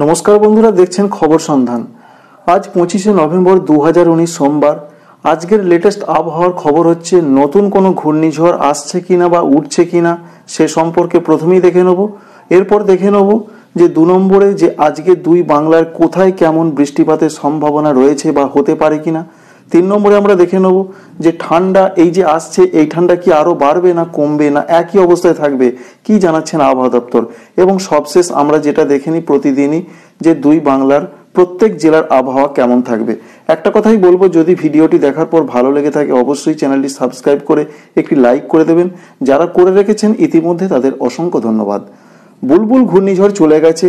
নমস্কার বন্ধুরা দেখছেন খবর সন্ধান আজ পঁচিশে নভেম্বর দু সোমবার আজকের লেটেস্ট আবহাওয়ার খবর হচ্ছে নতুন কোনো ঘূর্ণিঝড় আসছে কিনা বা উঠছে কিনা সে সম্পর্কে প্রথমেই দেখে নেব এরপর দেখে নেব যে দু নম্বরে যে আজকে দুই বাংলার কোথায় কেমন বৃষ্টিপাতের সম্ভাবনা রয়েছে বা হতে পারে কিনা না তিন নম্বরে আমরা দেখে নেব যে ঠান্ডা এই যে আসছে এই ঠান্ডা কি আরো বাড়বে না কমবে না একই অবস্থায় থাকবে কি জানাচ্ছেন আবহাওয়া দপ্তর এবং সবশেষ আমরা যেটা দেখে নিই প্রতিদিনই যে দুই বাংলার প্রত্যেক জেলার আবহাওয়া কেমন থাকবে একটা কথাই বলবো যদি ভিডিওটি দেখার পর ভালো লেগে থাকে অবশ্যই চ্যানেলটি সাবস্ক্রাইব করে একটি লাইক করে দেবেন যারা করে রেখেছেন ইতিমধ্যে তাদের অসংখ্য ধন্যবাদ বুলবুল ঘূর্ণিঝড় চলে গেছে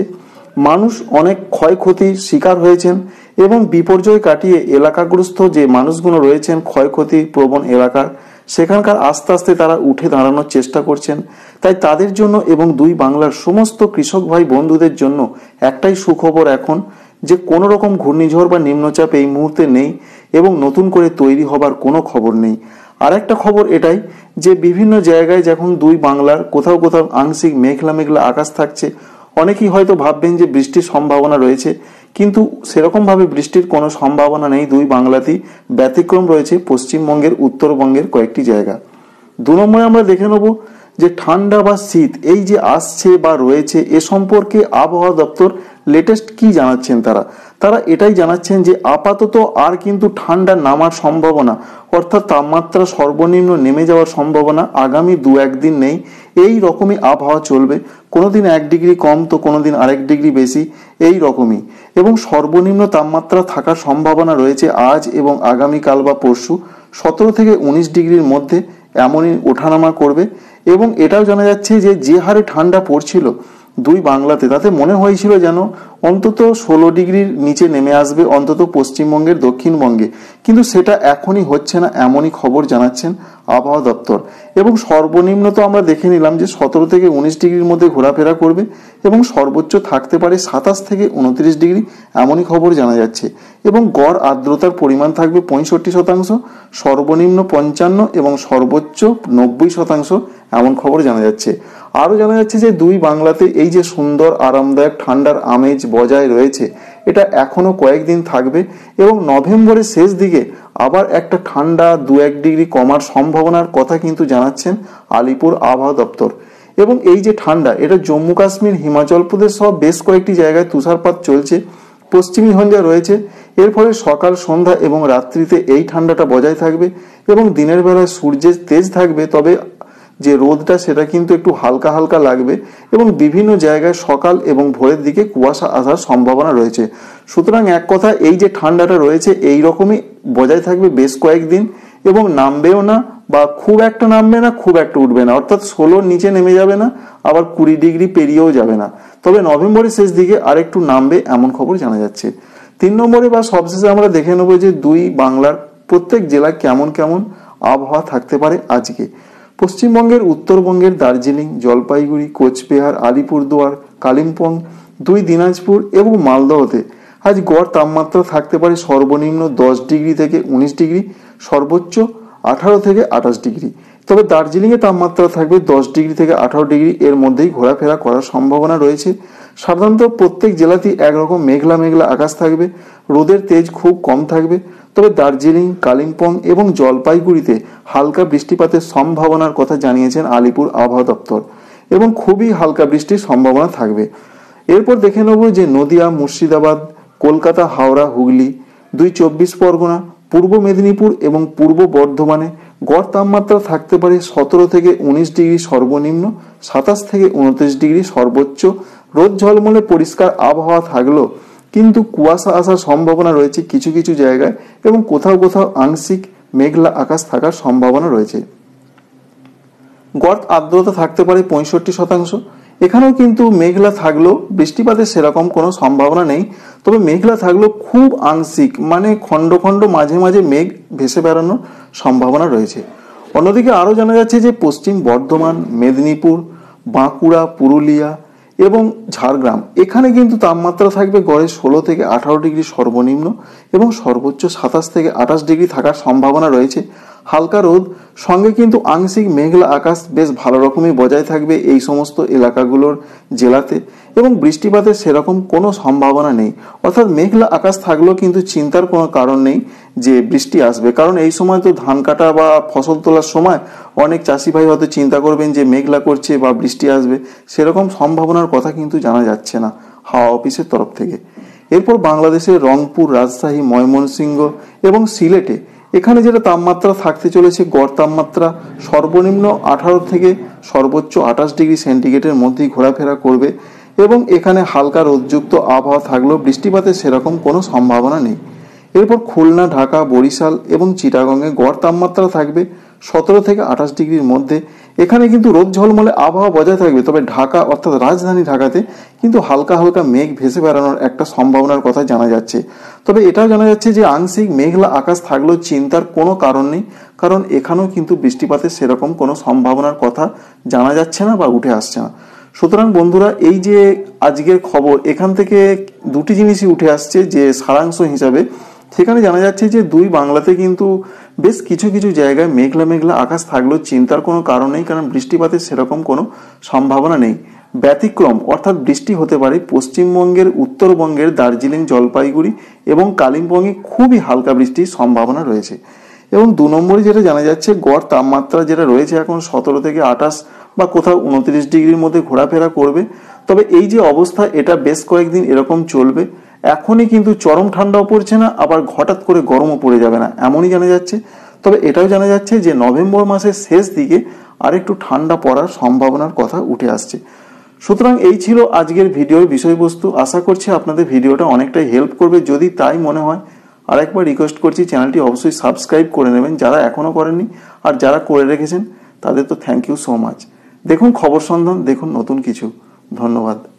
মানুষ অনেক ক্ষয়ক্ষতির শিকার হয়েছেন এবং বিপর্যয় কাটিয়ে এলাকাগ্রস্ত যে মানুষগুলো রয়েছেন ক্ষয়ক্ষতি প্রবণ এলাকার সেখানকার আস্তে আস্তে তারা উঠে দাঁড়ানোর চেষ্টা করছেন তাই তাদের জন্য এবং দুই বাংলার সমস্ত কৃষক ভাই বন্ধুদের জন্য একটাই সুখবর এখন যে কোনো রকম ঘূর্ণিঝড় বা নিম্নচাপ এই মুহূর্তে নেই এবং নতুন করে তৈরি হবার কোনো খবর নেই আর একটা খবর এটাই যে বিভিন্ন জায়গায় যখন দুই বাংলার কোথাও কোথাও আংশিক মেঘলা মেঘলা আকাশ থাকছে অনেকেই হয়তো ভাববেন যে বৃষ্টির সম্ভাবনা রয়েছে কিন্তু সেরকমভাবে বৃষ্টির কোনো সম্ভাবনা নেই দুই বাংলাতেই ব্যতিক্রম রয়েছে পশ্চিমবঙ্গের উত্তরবঙ্গের কয়েকটি জায়গা দু নম্বরে আমরা দেখে নেব যে ঠান্ডা বা শীত এই যে আসছে বা রয়েছে এ সম্পর্কে আবহাওয়া দপ্তর লেটেস্ট কি জানাচ্ছেন তারা তারা এটাই জানাচ্ছেন যে আপাতত আর কিন্তু ঠান্ডা নামার সম্ভাবনা অর্থাৎ তাপমাত্রা সর্বনিম্ন নেমে যাওয়ার সম্ভাবনা আগামী দু একদিন নেই এই রকমই আবহাওয়া চলবে কোনো দিন এক ডিগ্রি কম তো কোনো দিন আরেক ডিগ্রি বেশি এই রকমই এবং সর্বনিম্ন তাপমাত্রা থাকার সম্ভাবনা রয়েছে আজ এবং আগামীকাল বা পরশু সতেরো থেকে উনিশ ডিগ্রির মধ্যে এমনই ওঠানামা করবে এবং এটাও জানা যাচ্ছে যে যে হারে ঠান্ডা পড়ছিল দুই বাংলাতে তাতে মনে হয়েছিল যেন অন্তত ষোলো ডিগ্রির নিচে নেমে আসবে অন্তত পশ্চিমবঙ্গের দক্ষিণবঙ্গে কিন্তু সেটা এখনই হচ্ছে না এমনই খবর জানাচ্ছেন আবহাওয়া দপ্তর এবং সর্বনিম্ন তো আমরা দেখে নিলাম যে সতেরো থেকে উনিশ ডিগ্রির মধ্যে ঘোরাফেরা করবে এবং সর্বোচ্চ থাকতে পারে সাতাশ থেকে উনত্রিশ ডিগ্রি এমনই খবর জানা যাচ্ছে এবং গড় আর্দ্রতার পরিমাণ থাকবে পঁয়ষট্টি শতাংশ সর্বনিম্ন পঞ্চান্ন এবং সর্বোচ্চ নব্বই শতাংশ এমন খবর জানা যাচ্ছে আরও জানা যাচ্ছে যে দুই বাংলাতে এই যে সুন্দর আরামদায়ক ঠান্ডার আমেজ বজায় রয়েছে এটা এখনও কয়েকদিন থাকবে এবং নভেম্বরের শেষ দিকে আবার একটা ঠান্ডা দু এক ডিগ্রি কমার সম্ভাবনার কথা কিন্তু জানাচ্ছেন আলিপুর আবহাওয়া দপ্তর এবং এই যে ঠান্ডা এটা জম্মু কাশ্মীর হিমাচল প্রদেশ সহ বেশ কয়েকটি জায়গায় তুষারপাত চলছে পশ্চিমী হঞ্জা রয়েছে এর ফলে সকাল সন্ধ্যা এবং রাত্রিতে এই ঠান্ডাটা বজায় থাকবে এবং দিনের বেলায় সূর্যের তেজ থাকবে তবে যে রোদটা সেটা কিন্তু একটু হালকা হালকা লাগবে এবং বিভিন্ন জায়গায় সকাল এবং ভোরের দিকে কুয়াশা আসার সম্ভাবনা রয়েছে সুতরাং এক কথা এই যে ঠান্ডাটা রয়েছে এই রকমই বজায় থাকবে বেশ কয়েকদিন এবং নামবেও না বা খুব একটা নামবে না খুব একটা উঠবে না অর্থাৎ ষোলোর নিচে নেমে যাবে না আবার কুড়ি ডিগ্রি পেরিয়েও যাবে না তবে নভেম্বরের শেষ দিকে আরেকটু নামবে এমন খবর জানা যাচ্ছে তিন নম্বরে বা সবশেষে আমরা দেখে নেবো যে দুই বাংলার প্রত্যেক জেলা কেমন কেমন আবহাওয়া থাকতে পারে আজকে পশ্চিমবঙ্গের উত্তরবঙ্গের দার্জিলিং জলপাইগুড়ি কোচবিহার আলিপুরদুয়ার কালিম্পং দুই দিনাজপুর এবং মালদহতে আজ গড় তাপমাত্রা থাকতে পারে সর্বনিম্ন দশ ডিগ্রি থেকে উনিশ ডিগ্রি সর্বোচ্চ আঠারো থেকে আঠাশ ডিগ্রি তবে দার্জিলিংয়ে তাপমাত্রা থাকবে দশ ডিগ্রি থেকে আঠারো ডিগ্রি এর মধ্যেই ঘোরাফেরা করার সম্ভাবনা রয়েছে সাধারণত প্রত্যেক জেলাতেই একরকম মেঘলা মেঘলা আকাশ থাকবে রোদের তেজ খুব কম থাকবে তবে দার্জিলিং কালিম্পং এবং জলপাইগুড়িতে হালকা বৃষ্টিপাতের সম্ভাবনার কথা জানিয়েছেন আলিপুর আবহাওয়া দপ্তর এবং খুবই হালকা বৃষ্টির সম্ভাবনা থাকবে এরপর দেখে নেব যে নদিয়া মুর্শিদাবাদ কলকাতা হাওড়া হুগলি দুই চব্বিশ পরগনা পূর্ব মেদিনীপুর এবং পূর্ব বর্ধমানে গড় তাপমাত্রা থাকতে পারে সতেরো থেকে উনিশ ডিগ্রি সর্বনিম্ন সাতাশ থেকে উনত্রিশ ডিগ্রি সর্বোচ্চ রোদ ঝলমলে পরিষ্কার আবহাওয়া থাকলেও কিন্তু কুয়াশা আসার সম্ভাবনা রয়েছে কিছু কিছু জায়গায় এবং কোথাও কোথাও আংশিক মেঘলা আকাশ থাকার সম্ভাবনা রয়েছে গড় আর্দ্রতা থাকতে পারে পঁয়ষট্টি শতাংশ এখানেও কিন্তু মেঘলা থাকলেও বৃষ্টিপাতের সেরকম কোনো সম্ভাবনা নেই তবে মেঘলা থাকলেও খুব আংশিক মানে খণ্ড খণ্ড মাঝে মাঝে মেঘ ভেসে বেড়ানোর সম্ভাবনা রয়েছে অন্যদিকে আরও জানা যাচ্ছে যে পশ্চিম বর্ধমান মেদিনীপুর বাঁকুড়া পুরুলিয়া এবং ঝাড়গ্রাম এখানে কিন্তু তাপমাত্রা থাকবে গড়ে ষোলো থেকে আঠারো ডিগ্রি সর্বনিম্ন এবং সর্বোচ্চ সাতাশ থেকে আঠাশ ডিগ্রি থাকার সম্ভাবনা রয়েছে হালকা রোদ সঙ্গে কিন্তু আংশিক মেঘলা আকাশ বেশ ভালো রকমই বজায় থাকবে এই সমস্ত এলাকাগুলোর জেলাতে এবং বৃষ্টিপাতের সেরকম কোনো সম্ভাবনা নেই অর্থাৎ মেঘলা আকাশ থাকলেও কিন্তু চিন্তার কোনো কারণ নেই যে বৃষ্টি আসবে কারণ এই সময় তো ধান কাটা বা ফসল তোলার সময় অনেক চাষি ভাই হয়তো চিন্তা করবেন যে মেঘলা করছে বা বৃষ্টি আসবে সেরকম সম্ভাবনার কথা কিন্তু জানা যাচ্ছে না হাওয়া অফিসের তরফ থেকে এরপর বাংলাদেশের রংপুর রাজশাহী ময়মনসিংহ এবং সিলেটে এখানে যেটা তাপমাত্রা থাকতে চলেছে গড় তাপমাত্রা সর্বনিম্ন আঠারো থেকে সর্বোচ্চ আঠাশ ডিগ্রি সেন্টিগ্রেডের মধ্যেই ঘোরাফেরা করবে এবং এখানে হালকা রোদযুক্ত আবহাওয়া থাকলেও বৃষ্টিপাতের সেরকম কোনো সম্ভাবনা নেই এরপর খুলনা ঢাকা বরিশাল এবং চিটাগংয়ে গড় তাপমাত্রা থাকবে সতেরো থেকে আঠাশ ডিগ্রির মধ্যে এখানে কিন্তু রোদ ঝলমলে আবহাওয়া বজায় থাকবে তবে ঢাকা অর্থাৎ রাজধানী ঢাকাতে কিন্তু হালকা হালকা মেঘ ভেসে বেড়ানোর একটা সম্ভাবনার কথা জানা যাচ্ছে তবে এটাও জানা যাচ্ছে যে আংশিক মেঘলা আকাশ থাকলেও চিন্তার কোনো কারণ নেই কারণ এখানেও কিন্তু বৃষ্টিপাতের সেরকম কোনো সম্ভাবনার কথা জানা যাচ্ছে না বা উঠে আসছে না সুতরাং বন্ধুরা এই যে আজকের খবর এখান থেকে দুটি জিনিসই উঠে আসছে যে সারাংশ হিসাবে সেখানে জানা যাচ্ছে যে দুই বাংলাতে কিন্তু বেশ কিছু কিছু জায়গায় মেঘলা মেঘলা আকাশ থাকলেও চিন্তার কোনো কারণ নেই কারণ বৃষ্টিপাতের সেরকম কোনো সম্ভাবনা নেই ব্যতিক্রম অর্থাৎ বৃষ্টি হতে পারে পশ্চিমবঙ্গের উত্তরবঙ্গের দার্জিলিং জলপাইগুড়ি এবং কালিম্পংয়ে খুবই হালকা বৃষ্টির সম্ভাবনা রয়েছে এবং দু নম্বরে যেটা জানা যাচ্ছে গড় তাপমাত্রা যেটা রয়েছে এখন সতেরো থেকে আঠাশ বা কোথাও উনত্রিশ ডিগ্রির মধ্যে ঘোরাফেরা করবে তবে এই যে অবস্থা এটা বেশ কয়েকদিন এরকম চলবে এখনই কিন্তু চরম ঠান্ডাও পড়ছে না আবার হঠাৎ করে গরমও পড়ে যাবে না এমনই জানা যাচ্ছে তবে এটাও জানা যাচ্ছে যে নভেম্বর মাসের শেষ দিকে আরেকটু ঠান্ডা পড়ার সম্ভাবনার কথা উঠে আসছে সুতরাং এই ছিল আজকের ভিডিওর বিষয়বস্তু আশা করছি আপনাদের ভিডিওটা অনেকটাই হেল্প করবে যদি তাই মনে হয় আর একবার রিকোয়েস্ট করছি চ্যানেলটি অবশ্যই সাবস্ক্রাইব করে নেবেন যারা এখনও করেননি আর যারা করে রেখেছেন তাদের তো থ্যাংক ইউ সো মাচ দেখুন খবর সন্ধান দেখুন নতুন কিছু ধন্যবাদ